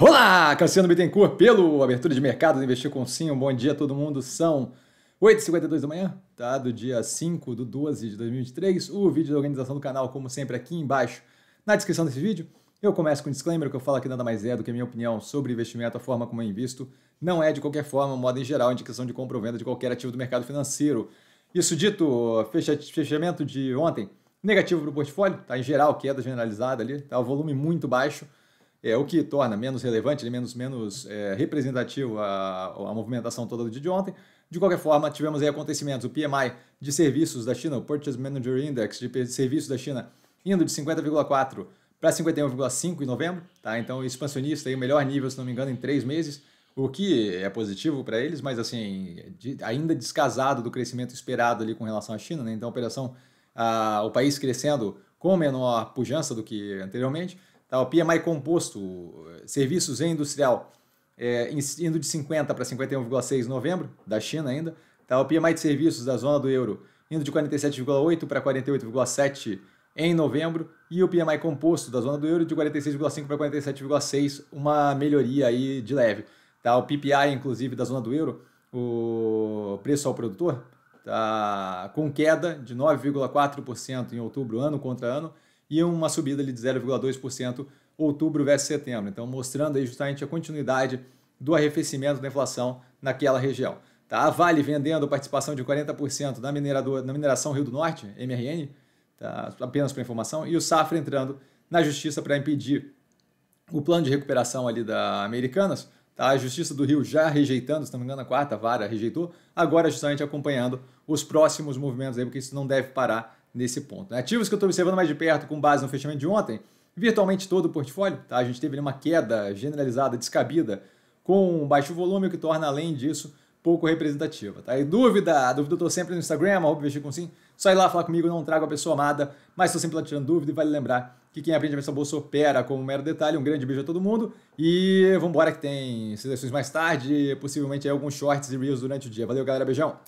Olá, Cassiano Bittencourt pelo Abertura de Mercados Investir com Sim. Um bom dia a todo mundo. São 8h52 da manhã, tá? Do dia 5 do 12 de 2023. O vídeo da organização do canal, como sempre, aqui embaixo na descrição desse vídeo. Eu começo com um disclaimer que eu falo que nada mais é do que a minha opinião sobre investimento, a forma como eu é invisto. Não é, de qualquer forma, modo em geral, indicação de compra ou venda de qualquer ativo do mercado financeiro. Isso dito, fechamento de ontem, negativo para o portfólio, tá? Em geral, queda generalizada ali, tá? O volume muito baixo é, o que torna menos relevante, é menos, menos é, representativo a, a movimentação toda do dia de ontem. De qualquer forma, tivemos aí acontecimentos, o PMI de serviços da China, o Purchase Manager Index de serviços da China, indo de 50,4 para 51,5 em novembro, tá? então expansionista, aí, o melhor nível, se não me engano, em três meses, o que é positivo para eles, mas assim, de, ainda descasado do crescimento esperado ali com relação à China, né? então a operação, a, o país crescendo com menor pujança do que anteriormente, Tá? O PMI composto, serviços industrial, é, indo de 50 para 51,6 em novembro, da China ainda. Tá? O PMI de serviços da zona do euro indo de 47,8 para 48,7 em novembro. E o PMI composto da zona do euro de 46,5 para 47,6, uma melhoria aí de leve. Tá? O PPI, inclusive, da zona do euro, o preço ao produtor, tá com queda de 9,4% em outubro, ano contra ano, e uma subida ali de 0,2% outubro versus setembro. Então, mostrando aí justamente a continuidade do arrefecimento da inflação naquela região. Tá? A Vale vendendo participação de 40% na, mineradora, na mineração Rio do Norte, MRN, tá? apenas para informação, e o Safra entrando na justiça para impedir o plano de recuperação ali da Americanas. Tá? A Justiça do Rio já rejeitando, se não me engano, a quarta vara rejeitou, agora justamente acompanhando os próximos movimentos aí, porque isso não deve parar nesse ponto. Né? Ativos que eu estou observando mais de perto com base no fechamento de ontem, virtualmente todo o portfólio, tá? a gente teve uma queda generalizada, descabida, com um baixo volume, o que torna, além disso, pouco representativa. Tá? E dúvida, dúvida eu estou sempre no Instagram, investir com sim, sai lá falar comigo, não trago a pessoa amada, mas estou sempre lá tirando dúvida e vale lembrar que quem aprende a pensar bolsa opera como um mero detalhe, um grande beijo a todo mundo e vamos embora que tem seleções mais tarde, possivelmente alguns shorts e reels durante o dia. Valeu galera, beijão!